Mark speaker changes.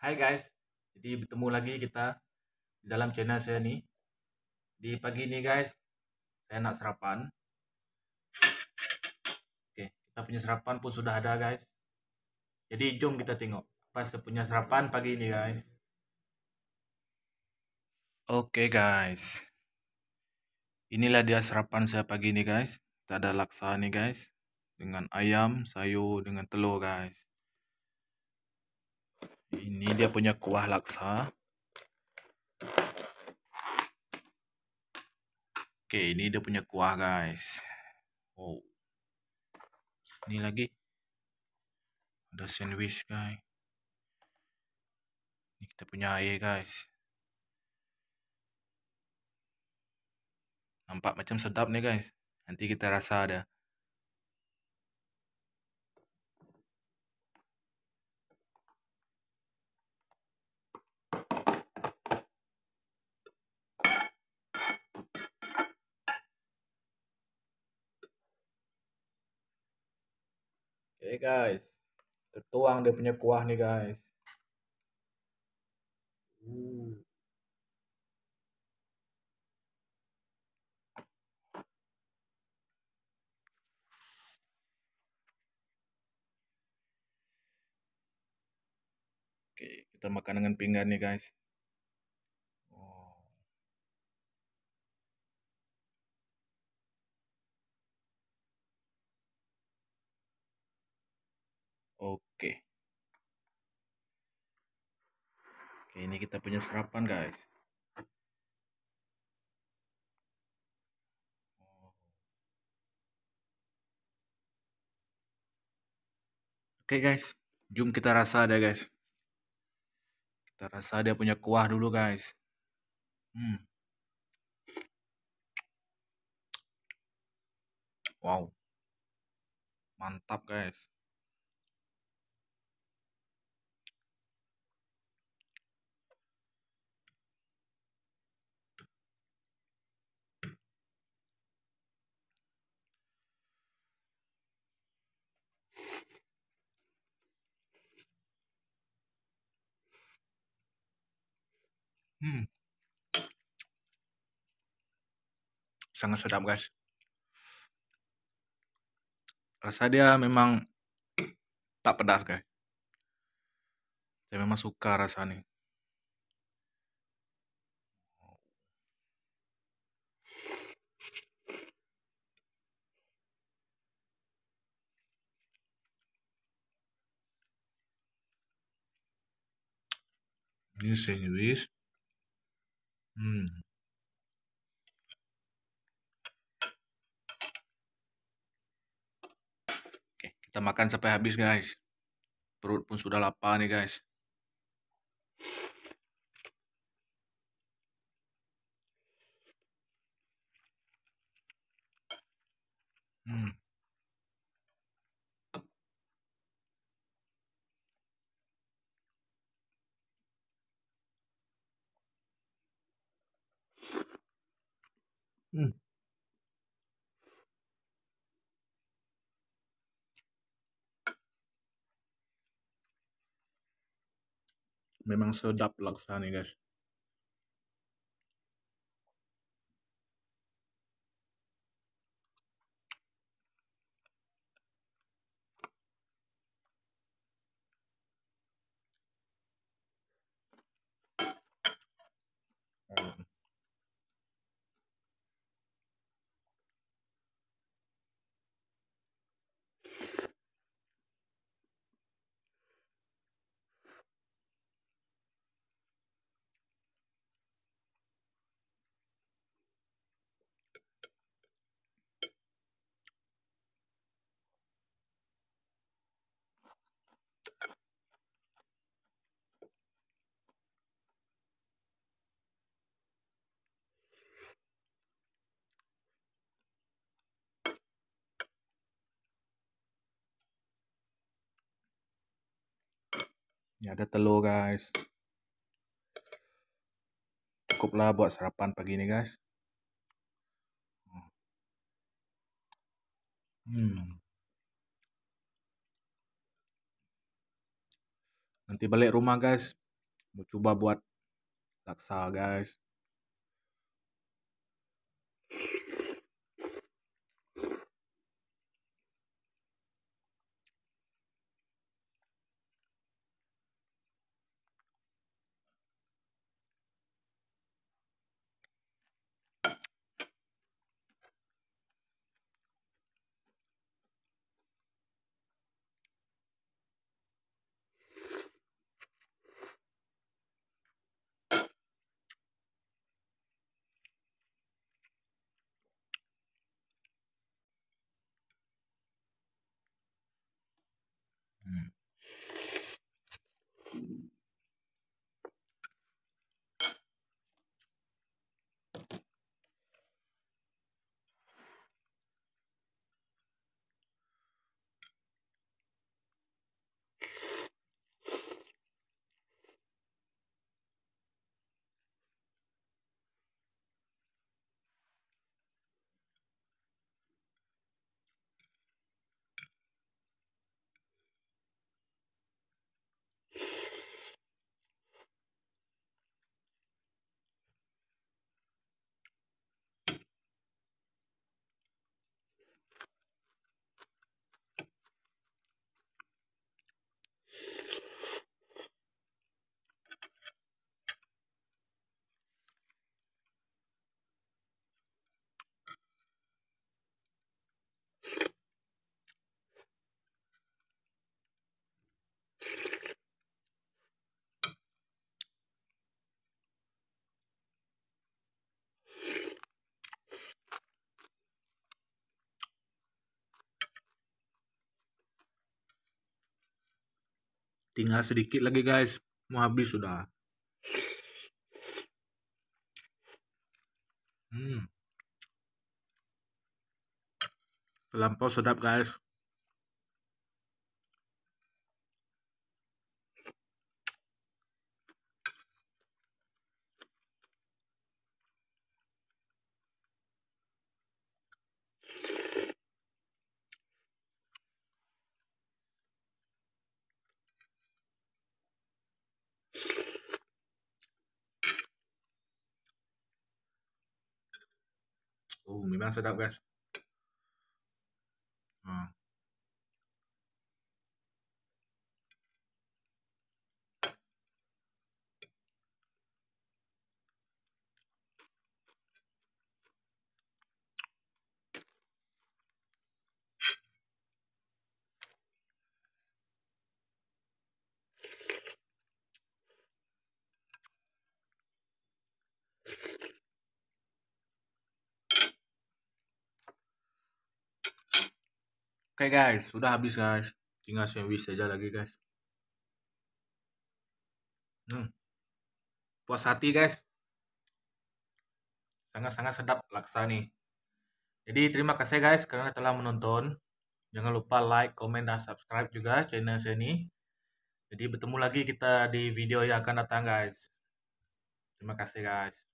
Speaker 1: Hai guys, jadi bertemu lagi kita di dalam channel saya nih. Di pagi ini guys, saya nak sarapan. Oke, kita punya sarapan pun sudah ada guys. Jadi jom kita tengok apa saya punya sarapan pagi ini guys. Oke guys, inilah dia sarapan saya pagi ini guys. Kita ada laksa nih guys, dengan ayam, sayur, dengan telur guys. Ini dia punya kuah laksa. Okey, ini dia punya kuah guys. Oh. Ni lagi. Ada sandwich guys. Ini kita punya air guys. Nampak macam sedap ni guys. Nanti kita rasa dia. Oke guys, tertuang dia punya kuah nih guys. Oke, hmm. Oke, kita makan dengan pinggan nih guys. Oke. Oke, ini kita punya serapan, guys. Oke, guys. Jom kita rasa ada, guys. Kita rasa dia punya kuah dulu, guys. Hmm. Wow. Mantap, guys. Hmm. Sangat sedap, guys. Rasa dia memang tak pedas, guys. Saya memang suka rasa ini, ini sandwich Hmm. Oke, kita makan sampai habis, guys. Perut pun sudah lapar nih, guys. Hmm. memang sedap laksa nih guys Ini ya, ada telur guys. Cukuplah buat sarapan pagi ini guys. Hmm. Nanti balik rumah guys. Mau coba buat laksa guys. tinggal sedikit lagi guys mau habis sudah hmm terlampau sedap guys Oh, uh, memang sedap guys. Oke guys, sudah habis guys. Tinggal sandwich saja lagi guys. Hmm. Puas hati guys. Sangat-sangat sedap laksa nih. Jadi terima kasih guys karena telah menonton. Jangan lupa like, komen, dan subscribe juga channel saya ini. Jadi bertemu lagi kita di video yang akan datang guys. Terima kasih guys.